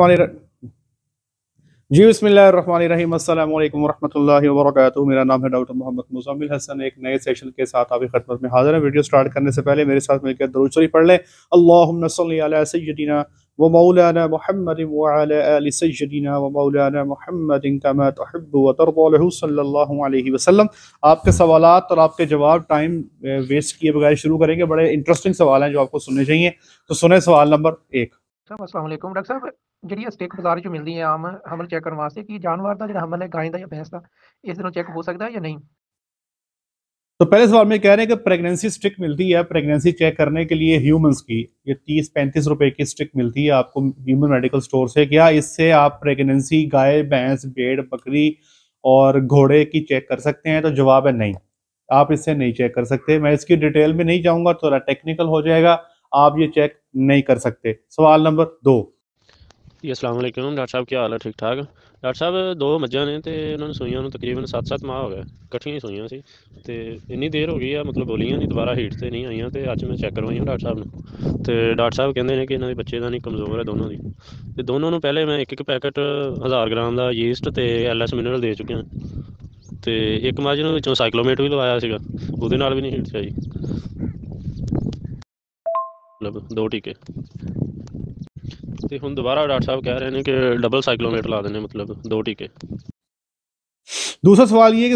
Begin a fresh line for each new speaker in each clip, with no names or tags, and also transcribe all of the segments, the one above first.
जी बसमीम अल्लाम वरहमल वर्क मेरा नाम है डॉक्टर मोहम्मद मुजामिल हसन एक नए सेशन के साथ आपकी खदमत में हाजिर है वीडियो स्टार्ट करने से पहले मेरे साथ मिलकर दरूचरी पढ़ लें अल्लाम सैदीना व मौलाना महमद वाल सैदीना व मौलाना महमद कमा वसलम आपके सवाल और आपके जवाब टाइम वेस्ट किए बगैर शुरू करेंगे बड़े इंटरेस्टिंग सवाल हैं जो आपको सुनने चाहिए तो सुने सवाल नंबर एक डॉक्टर साहब जी ਸਟੇਕ बाजार ਚੋਂ मिलती है आम हमल चेक करने वास्ते कि जानवर का जो हमल है गाय का या भैंस का इस दिनों चेक हो सकता है या नहीं तो पहले सवाल में कह रहे हैं कि प्रेगनेंसी स्टिक मिलती है प्रेगनेंसी चेक करने के लिए ह्यूमंस की ये तीस पैंतीस रुपए की स्टिक मिलती है आपको ह्यूमन मेडिकल स्टोर से क्या इससे आप प्रेगनेंसी गाय भैंस भेड़ बकरी और घोड़े की चेक कर सकते हैं तो जवाब है नहीं आप इससे नहीं चेक कर सकते मैं इसकी डिटेल में नहीं जाऊँगा थोड़ा टेक्निकल हो जाएगा आप ये चेक नहीं कर सकते सवाल नंबर दो ਜੀ ਅਸਲਾਮ ਅਲੈਕਮ ਡਾਕਟਰ ਸਾਹਿਬ ਕੀ ਹਾਲ ਹੈ ਠੀਕ ਠਾਕ ਡਾਕਟਰ ਸਾਹਿਬ ਦੋ ਮੱਝਾਂ ਨੇ ਤੇ ਉਹਨਾਂ ਨੂੰ ਸੂਈਆਂ ਨੂੰ ਤਕਰੀਬਨ 7-7 ਮਾਹ ਹੋ ਗਏ ਇਕੱਠੀਆਂ ਹੀ ਸੂਈਆਂ ਸੀ ਤੇ ਇੰਨੀ ਦੇਰ ਹੋ ਗਈ ਆ ਮਤਲਬ ਬੋਲੀਆਂ ਨਹੀਂ ਦੁਬਾਰਾ ਹੀਟ ਤੇ ਨਹੀਂ ਆਈਆਂ ਤੇ ਅੱਜ ਮੈਂ ਚੈੱਕ ਕਰਵਾਈਆਂ ਡਾਕਟਰ ਸਾਹਿਬ ਨੂੰ ਤੇ ਡਾਕਟਰ ਸਾਹਿਬ ਕਹਿੰਦੇ ਨੇ ਕਿ ਇਹਨਾਂ ਦੇ ਬੱਚੇ ਦਾ ਨਹੀਂ ਕਮਜ਼ੋਰ ਹੈ ਦੋਨੋਂ ਦੀ ਤੇ ਦੋਨੋਂ ਨੂੰ ਪਹਿਲੇ ਮੈਂ ਇੱਕ ਇੱਕ ਪੈਕਟ 1000 ਗ੍ਰਾਮ ਦਾ ਯੀਸਟ ਤੇ ਐਲਐਸ ਮਿਨਰਲ ਦੇ ਚੁੱਕਿਆ ਤੇ ਇੱਕ ਮੱਝ ਨੂੰ ਵਿੱਚੋਂ ਸਾਈਕਲੋਮੇਟ ਵੀ ਲਵਾਇਆ ਸੀਗਾ ਉਹਦੇ ਨਾਲ ਵੀ ਨਹੀਂ ਹੀਟ ਚਾਈ ਮਤਲਬ ਦੋ ਟੀਕੇ ਤੇ ਹੁਣ ਦੁਬਾਰਾ ਡਾਕਟਰ ਸਾਹਿਬ ਕਹਿ ਰਹੇ ਨੇ ਕਿ ਡਬਲ ਲਾ ਦੇਣੇ ਮਤਲਬ ਦੋ ਟੀਕੇ दूसरा सवाल ये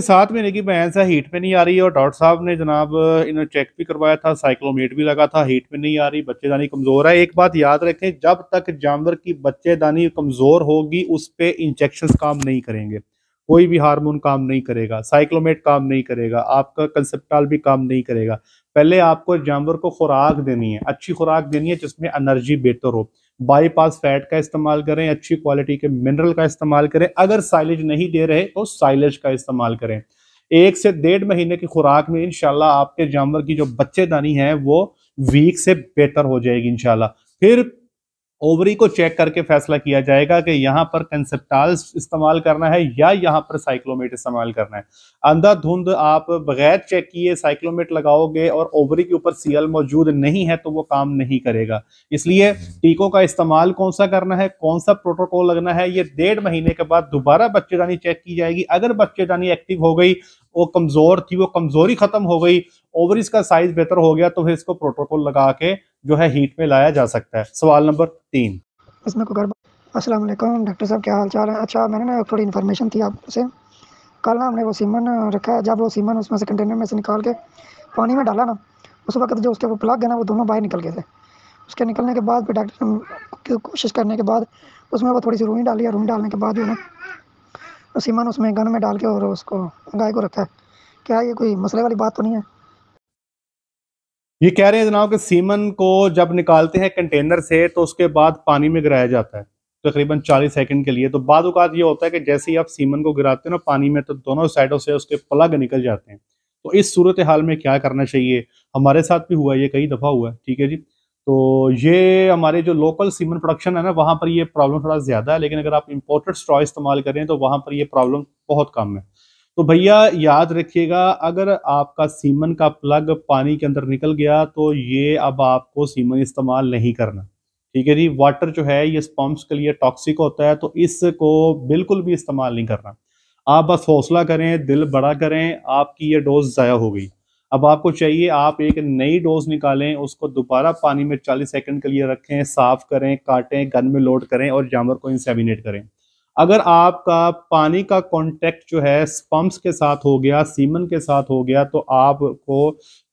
कि में हीट नहीं आ रही और डॉक्टर साहब ने जनाब इन्हें चेक भी करवाया था साइक्लोमेट भी लगा था हीट नहीं आ रही बच्चेदानी कमज़ोर है एक बात याद रखें जब तक जानवर की बच्चेदानी कमज़ोर होगी उस पर इंजेक्शन काम नहीं करेंगे कोई भी हार्मोन काम नहीं करेगा साइक्लोमेट काम नहीं करेगा आपका कंसेप्टॉल भी काम नहीं करेगा पहले आपको जानवर को खुराक देनी है अच्छी खुराक देनी है जिसमें एनर्जी बेहतर हो बाईपास फैट का इस्तेमाल करें अच्छी क्वालिटी के मिनरल का इस्तेमाल करें अगर साइलेज नहीं दे रहे तो साइलेज का इस्तेमाल करें एक से डेढ़ महीने की खुराक में इनशाला आपके जानवर की जो बच्चेदानी है वो वीक से बेहतर हो जाएगी इनशाला फिर ओवरी को चेक करके फैसला किया जाएगा कि यहाँ पर कंसेप्टाल इस्तेमाल करना है या यहाँ पर साइक्लोमेट इस्तेमाल करना है अंधाधुंध आप बगैर चेक किए साइक्लोमेट लगाओगे और ओवरी के ऊपर सीएल मौजूद नहीं है तो वो काम नहीं करेगा इसलिए टीकों का इस्तेमाल कौन सा करना है कौन सा प्रोटोकॉल लगना है ये डेढ़ महीने के बाद दोबारा बच्चेदानी चेक की जाएगी अगर बच्चेदानी एक्टिव हो गई वो कमज़ोर थी वो कमज़ोरी ख़त्म हो गई ओवरीज का साइज़ बेहतर हो गया तो फिर इसको प्रोटोकॉल लगा के जो है हीट में लाया जा सकता है सवाल नंबर तीन इसमें अस्सलाम वालेकुम डॉक्टर साहब क्या हाल चाल है अच्छा मैंने ना थोड़ी इन्फॉर्मेशन थी आपसे कल ना हमने वो सीमन रखा है जब वो सीमन उसमें से कंटेनर में से निकाल के पानी में डाला ना उस वक्त जो उसके वो प्लग है ना वो दोनों बाहर निकल गए थे उसके निकलने के बाद फिर डॉक्टर की कोशिश करने के बाद उसमें वो थोड़ी सी रूई डाली और रूई डालने के बाद जो है ना सीमन उसमें गन में डाल के और उसको गाय को रखा है क्या ये कोई मसले वाली बात तो नहीं है ये कह रहे हैं जनाब कि सीमन को जब निकालते हैं कंटेनर से तो उसके बाद पानी में गिराया जाता है तकरीबन तो 40 सेकंड के लिए तो बाद अवत ये होता है कि जैसे ही आप सीमन को गिराते हैं ना पानी में तो दोनों साइडों से उसके प्लग निकल जाते हैं तो इस सूरत हाल में क्या करना चाहिए हमारे साथ भी हुआ ये कई दफ़ा हुआ है ठीक है जी तो ये हमारे जो लोकल सीमन प्रोडक्शन है ना वहाँ पर ये प्रॉब्लम थोड़ा ज़्यादा है लेकिन अगर आप इम्पोर्टेड स्ट्रॉ इस्तेमाल करें तो वहाँ पर ये प्रॉब्लम बहुत कम है तो भैया याद रखिएगा अगर आपका सीमन का प्लग पानी के अंदर निकल गया तो ये अब आपको सीमन इस्तेमाल नहीं करना ठीक है जी वाटर जो है ये स्पम्प के लिए टॉक्सिक होता है तो इसको बिल्कुल भी इस्तेमाल नहीं करना आप बस हौसला करें दिल बड़ा करें आपकी ये डोज ज़ाया हो गई अब आपको चाहिए आप एक नई डोज निकालें उसको दोबारा पानी में 40 सेकंड के लिए रखें साफ़ करें काटें गन में लोड करें और जानवर को इंसेमिनेट करें अगर आपका पानी का कॉन्टैक्ट जो है स्पम्प्स के साथ हो गया सीमन के साथ हो गया तो आपको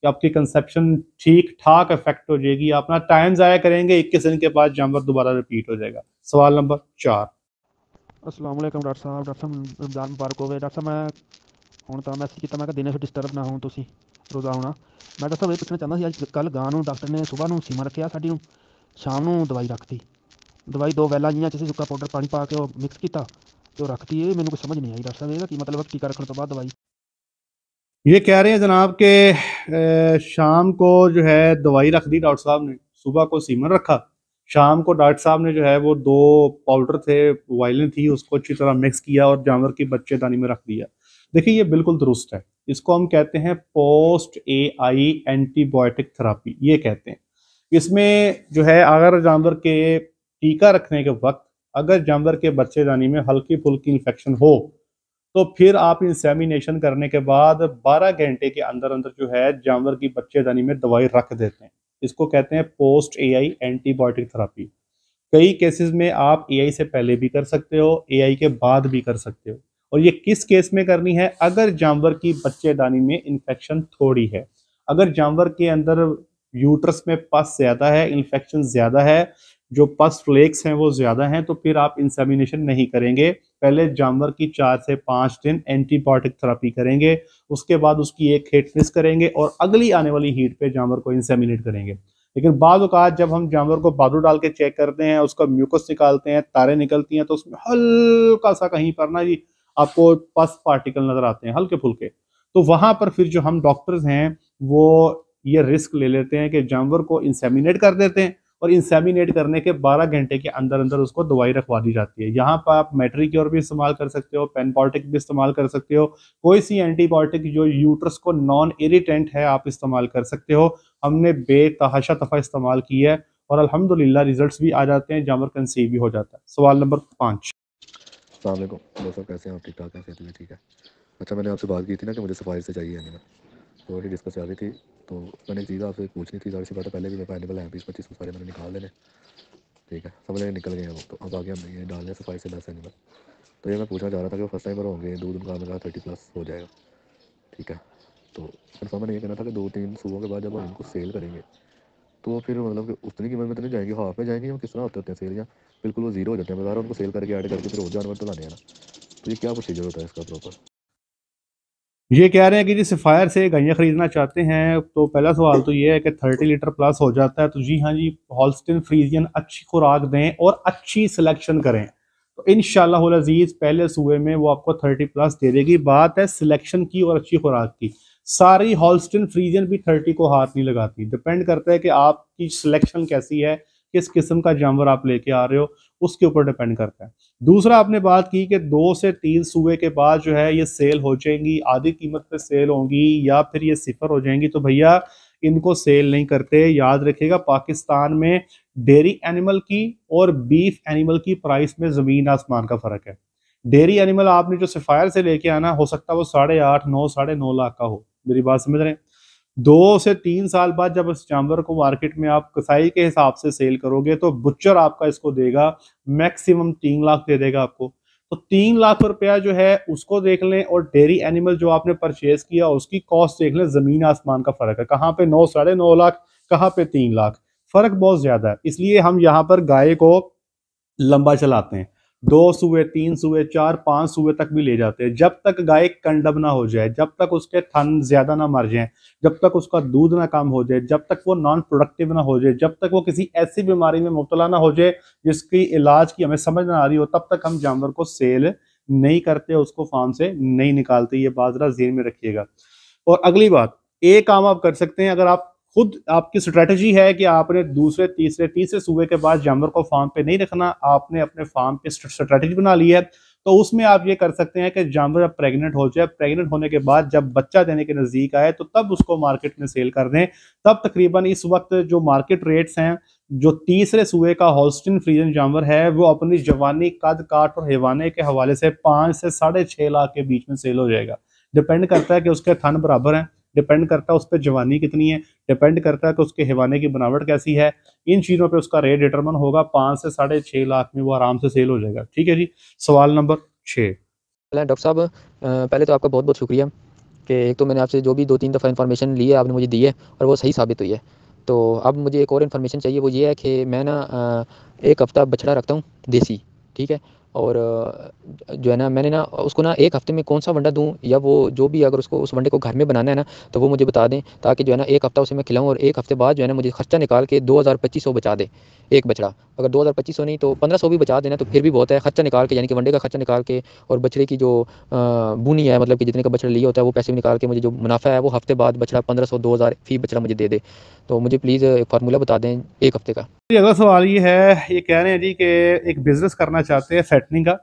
आपकी कंसेप्शन ठीक ठाक इफेक्ट हो जाएगी अपना टाइम ज़ाया करेंगे इक्कीस दिन के बाद जानवर दोबारा रिपीट हो जाएगा सवाल नंबर चार असलम डॉक्टर साहब डॉक्टर साहब रमजान मुबारक गए डॉक्टर साहब मैं हूँ तो मैसेज किया मैं दिन से डिस्टर्ब ना ਨਾ ਹੋਣ रोजा होना मैं डॉक्टर साहब ये पूछना चाहता ਚਾਹੁੰਦਾ ਸੀ डॉक्टर ने सुबह ਨੂੰ ਡਾਕਟਰ ਨੇ ਸਵੇਰ ਨੂੰ ਸੀਮਾ ਰੱਖਿਆ ਸਾਡੀ दवाई दो वैला जी ਚ सुखा पाउडर पानी पा के मिक्स किया तो रखती है मैंने कुछ समझ नहीं आई डॉक्टर साहब ਆਈ ਡਾਕਟਰ ਸਾਹਿਬ ਇਹਦਾ ਕੀ ਮਤਲਬ ਹੈ ਟੀਕਾ ये कह रहे हैं जनाब के शाम को जो है दवाई रख दी डॉक्टर साहब ने सुबह को सीमन रखा शाम को डॉक्टर साहब ने जो है वो दो पाउडर थे वायलिन थी उसको अच्छी तरह मिक्स किया और जानवर की बच्चे दानी में रख दिया देखिए ये बिल्कुल दुरुस्त है इसको हम कहते हैं post A I antibiotic therapy ये कहते हैं इसमें जो है अगर जानवर के टीका रखने के वक्त अगर जानवर के बच्चे दानी में हल्की फुल्की इन्फेक्शन हो तो फिर आप इंसेमिनेशन करने के बाद 12 घंटे के अंदर अंदर जो है जानवर की बच्चे दानी में दवाई रख देते हैं इसको कहते हैं पोस्ट आई एंटीबायोटिक थेरापी कई केसेस में आप आई से पहले भी कर सकते हो आई के बाद भी कर सकते हो और ये किस केस में करनी है अगर जानवर की बच्चे दानी में इन्फेक्शन थोड़ी है अगर जानवर के अंदर यूट्रस में पस ज़्यादा है इन्फेक्शन ज़्यादा है जो पस फ्लेक्स हैं वो ज़्यादा हैं तो फिर आप इंसेमिनेशन नहीं करेंगे पहले जानवर की चार से पाँच दिन एंटीबायोटिक थेरापी करेंगे उसके बाद उसकी एक हेटनेस करेंगे और अगली आने वाली हीट पे जानवर को इंसेमिनेट करेंगे लेकिन बाद अवकात जब हम जानवर को बादू डाल के चेक करते हैं उसका म्यूकस निकालते हैं तारे निकलती हैं तो उसमें हल्का सा कहीं पर ना जी आपको पस पार्टिकल नज़र आते हैं हल्के फुल्के तो वहां पर फिर जो हम डॉक्टर्स हैं वो ये रिस्क ले लेते हैं कि जानवर को इंसेमिनेट कर देते हैं और इंसेमिनेट करने के 12 घंटे के अंदर अंदर उसको दवाई रखवा दी जाती है यहाँ पर आप मेट्रिक्योर भी इस्तेमाल कर सकते हो पेनबॉटिक भी इस्तेमाल कर सकते हो कोई सी एंटीबायोटिक जो यूट्रस को नॉन इरिटेंट है आप इस्तेमाल कर सकते हो हमने बेतहाशा तफा इस्तेमाल की है और अल्हम्दुलिल्लाह रिजल्ट भी आ जाते हैं जामर कंसीव भी हो जाता है सवाल नंबर पाँच दोस्तों कैसे हैं आप ठीक ठाक हैं सेहत ठीक है अच्छा मैंने आपसे बात की थी ना कि मुझे सफाई से चाहिए एनिमल तो वही डिस्कस कर रही थी तो मैंने चीज़ आपसे पूछनी थी सारी सी बातें पहले भी मैं अवेलेबल है बीस पच्चीस को सारे मैंने निकाल देने ठीक है सब जगह निकल गए हैं वो तो अब आगे हम ये डाल रहे सफाई से दस एनिमल तो ये मैं पूछना चाह रहा था कि फर्स्ट टाइम पर होंगे दूध का मेरा थर्टी प्लस हो जाएगा ठीक है तो कन्फर्म मैंने ये कहना था कि दो तीन सुबह के बाद जब हम इनको सेल करेंगे तो फिर मतलब कि उतनी कीमत में तो नहीं जाएंगे हाफ में जाएंगे हम किस तरह होते होते हैं सेल या बिल्कुल वो जीरो हो जाते हैं बाजार उनको सेल करके ऐड करके फिर और जानवर तो लाने आना तो ये क्या प्रोसीजर होता है इसका प्रॉपर ये कह रहे हैं कि जी सफ़ायर से गाइयाँ ख़रीदना चाहते हैं तो पहला सवाल तो ये है कि थर्टी लीटर प्लस हो जाता है तो जी हाँ जी हॉलस्टिन फ्रीजियन अच्छी खुराक दें और अच्छी सिलेक्शन करें तो इन शजीज़ पहले सूबे में वो आपको थर्टी प्लस दे देगी बात है सिलेक्शन की और अच्छी खुराक की सारी हॉलस्टिन फ्रीजियन भी थर्टी को हाथ नहीं लगाती डिपेंड करता है कि आपकी सिलेक्शन कैसी है किस किस्म का जानवर आप लेके आ रहे हो उसके ऊपर डिपेंड करता है दूसरा आपने बात की कि दो से तीन सूबे के बाद जो है ये सेल हो जाएंगी आधी कीमत पे सेल होंगी या फिर ये सिफर हो जाएंगी तो भैया इनको सेल नहीं करते याद रखिएगा पाकिस्तान में डेयरी एनिमल की और बीफ एनिमल की प्राइस में ज़मीन आसमान का फ़र्क है डेयरी एनिमल आपने जो सफ़ायर से लेके आना हो सकता है वो साढ़े आठ नौ साढ़े नौ लाख का हो मेरी बात समझ रहे हैं दो से तीन साल बाद जब इस जानवर को मार्केट में आप कसाई के हिसाब से सेल करोगे तो बुच्चर आपका इसको देगा मैक्सिमम तीन लाख दे देगा आपको तो तीन लाख रुपया जो है उसको देख लें और डेयरी एनिमल जो आपने परचेज किया उसकी कॉस्ट देख लें जमीन आसमान का फर्क है कहाँ पे नौ साढ़े नौ लाख कहाँ पे तीन लाख फर्क बहुत ज्यादा है इसलिए हम यहाँ पर गाय को लंबा चलाते हैं दो सुए तीन सुए चार पांच सुए तक भी ले जाते हैं जब तक गाय कंडब ना हो जाए जब तक उसके थन ज्यादा ना मर जाए जब तक उसका दूध ना कम हो जाए जब तक वो नॉन प्रोडक्टिव ना हो जाए जब तक वो किसी ऐसी बीमारी में मुबतला ना हो जाए जिसकी इलाज की हमें समझ ना आ रही हो तब तक हम जानवर को सेल नहीं करते उसको फार्म से नहीं निकालते ये बाजरा जेन में रखिएगा और अगली बात एक काम आप कर सकते हैं अगर आप खुद आपकी स्ट्रेटजी है कि आपने दूसरे तीसरे तीसरे सूबे के बाद जानवर को फार्म पे नहीं रखना आपने अपने फार्म पे स्ट्रेटजी बना ली है तो उसमें आप ये कर सकते हैं कि जानवर जब प्रेग्नेंट हो जाए प्रेग्नेंट होने के बाद जब बच्चा देने के नज़दीक आए तो तब उसको मार्केट में सेल कर दें तब तकरीबन इस वक्त जो मार्केट रेट्स हैं जो तीसरे सूए का हॉस्टिन फ्रीजन जानवर है वो अपनी जवानी कद काट और हैवाने के हवाले से पाँच से साढ़े लाख के बीच में सेल हो जाएगा डिपेंड करता है कि उसके थन बराबर हैं डिपेंड करता है उस पर जवानी कितनी है डिपेंड करता है कि उसके हिवाने की बनावट कैसी है इन चीज़ों पर उसका रेट डिटरमन होगा पाँच से साढ़े छः लाख में वो आराम से सेल हो जाएगा ठीक है जी सवाल नंबर छः डॉक्टर साहब पहले तो आपका बहुत बहुत शुक्रिया कि एक तो मैंने आपसे जो भी दो तीन दफ़ा इन्फॉर्मेशन ली है आपने मुझे दी है और वो सही साबित हुई है तो अब मुझे एक और इन्फॉर्मेशन चाहिए वो ये है कि मैं ना एक हफ़्ता बछड़ा रखता हूँ देसी ठीक है और जो है ना मैंने ना उसको ना एक हफ्ते में कौन सा वंडा दूँ या वो जो भी अगर उसको उस वंडे को घर में बनाना है ना तो वो मुझे बता दें ताकि जो है ना एक हफ्ता उसे मैं खिलाऊँ और एक हफ्ते बाद जो है ना मुझे खर्चा निकाल के दो हज़ार पच्चीस सौ बचा दे एक बछड़ा अगर दो हज़ार पच्चीस सौ नहीं तो पंद्रह सौ भी बचा देना तो फिर भी बहुत है खर्चा निकाल के यानी कि वंडे का खर्चा निकाल के और बछड़े की जो बुनी है मतलब कि जितने का बछड़ा लिया होता है वो पैसे निकाल के मुझे जो मुनाफा है वो हफ्ते बाद बछड़ा पंद्रह सौ दो हज़ार फी बछड़ा मुझे दे दे तो मुझे प्लीज़ एक फार्मूला बता दें एक हफ्ते का अगला सवाल ये है ये कह रहे हैं जी कि एक बिज़नेस करना चाहते हैं फैटनिंग का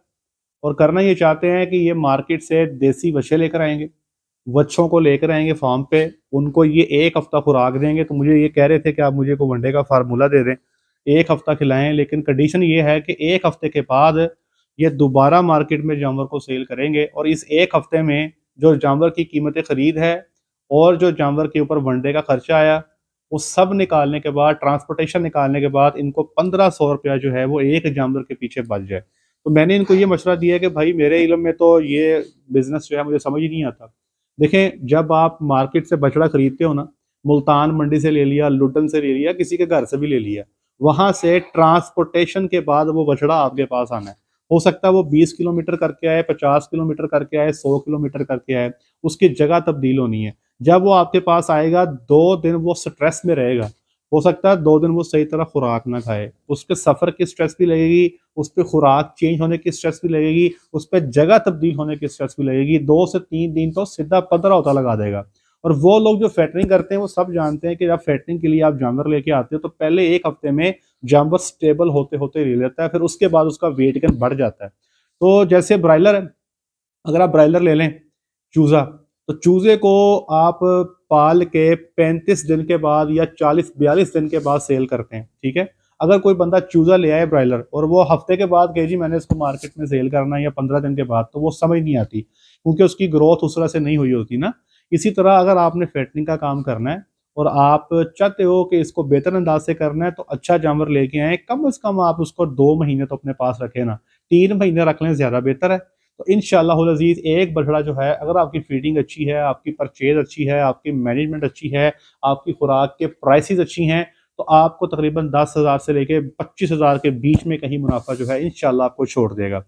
और करना ये चाहते हैं कि ये मार्केट से देसी वशे लेकर आएंगे वच्छों को लेकर आएंगे फार्म पे उनको ये एक हफ्ता खुराक देंगे तो मुझे ये कह रहे थे कि आप मुझे को वनडे का फार्मूला दे दें एक हफ्ता खिलाएं लेकिन कंडीशन ये है कि एक हफ्ते के बाद ये दोबारा मार्केट में जानवर को सेल करेंगे और इस एक हफ्ते में जो जानवर की कीमतें खरीद है और जो जानवर के ऊपर वनडे का खर्चा आया वो सब निकालने के बाद ट्रांसपोर्टेशन निकालने के बाद इनको पंद्रह सौ रुपया जो है वो एक जानवर के पीछे बच जाए तो मैंने इनको ये मशवरा दिया कि भाई मेरे इलम में तो ये बिज़नेस जो है मुझे समझ ही नहीं आता देखें जब आप मार्केट से बछड़ा खरीदते हो ना मुल्तान मंडी से ले लिया लुटन से ले लिया किसी के घर से भी ले लिया वहाँ से ट्रांसपोर्टेशन के बाद वो बछड़ा आपके पास आना है हो सकता है वो 20 किलोमीटर करके आए 50 किलोमीटर करके आए 100 किलोमीटर करके आए उसकी जगह तब्दील होनी है जब वो आपके पास आएगा दो दिन वो स्ट्रेस में रहेगा हो सकता है दो दिन वो सही तरह खुराक ना खाए उस पर सफ़र की स्ट्रेस भी लगेगी उस पर खुराक चेंज होने की स्ट्रेस भी लगेगी उस पर जगह तब्दील होने की स्ट्रेस भी लगेगी दो से तीन दिन तो सीधा पंद्रह होता लगा देगा और वो लोग जो फैटरिंग करते हैं वो सब जानते हैं कि जब फैटरिंग के लिए आप जानवर लेके आते हो तो पहले एक हफ्ते में जानवर स्टेबल होते होते ले लेता है फिर उसके बाद उसका वेट गेन बढ़ जाता है तो जैसे ब्रायलर अगर आप ब्रायलर ले लें चूज़ा तो चूज़े को आप पाल के 35 दिन के बाद या 40 बयालीस दिन के बाद सेल करते हैं ठीक है अगर कोई बंदा चूजा ले आए ब्रॉयलर और वो हफ्ते के बाद कहे जी मैंने इसको मार्केट में सेल करना है या पंद्रह दिन के बाद तो वो समझ नहीं आती क्योंकि उसकी ग्रोथ उस तरह से नहीं हुई होती ना इसी तरह अगर आपने फेटनिंग का काम करना है और आप चाहते हो कि इसको बेहतर अंदाज से करना है तो अच्छा जानवर लेके आए कम अज़ कम आप उसको दो महीने तो अपने पास रखें ना तीन महीने रख लें ज़्यादा बेहतर है तो इन शजीज़ एक बछड़ा जो है अगर आपकी फीडिंग अच्छी है आपकी परचेज अच्छी है आपकी मैनेजमेंट अच्छी है आपकी खुराक के प्राइसेस अच्छी हैं तो आपको तकरीबन दस हज़ार से लेके पच्चीस हज़ार के बीच में कहीं मुनाफा जो है इन आपको छोड़ देगा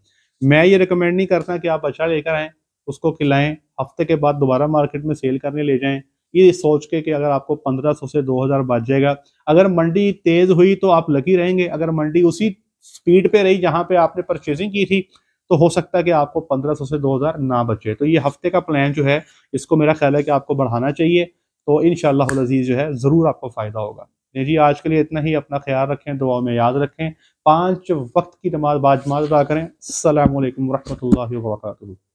मैं ये रिकमेंड नहीं करता कि आप बछड़ा लेकर आएँ उसको खिलाएं हफ्ते के बाद दोबारा मार्केट में सेल करने ले जाएँ ये सोच के कि अगर आपको 1500 से 2000 बच जाएगा अगर मंडी तेज़ हुई तो आप लकी रहेंगे अगर मंडी उसी स्पीड पे रही जहाँ पे आपने परचेजिंग की थी तो हो सकता है कि आपको 1500 से 2000 ना बचे तो ये हफ्ते का प्लान जो है इसको मेरा ख्याल है कि आपको बढ़ाना चाहिए तो इन शजीज़ जो है ज़रूर आपको फ़ायदा होगा जी आज के लिए इतना ही अपना ख्याल रखें दुआ में याद रखें पाँच वक्त की नमाज बाजमात अदा करें अल्लाम वरहमल वर्का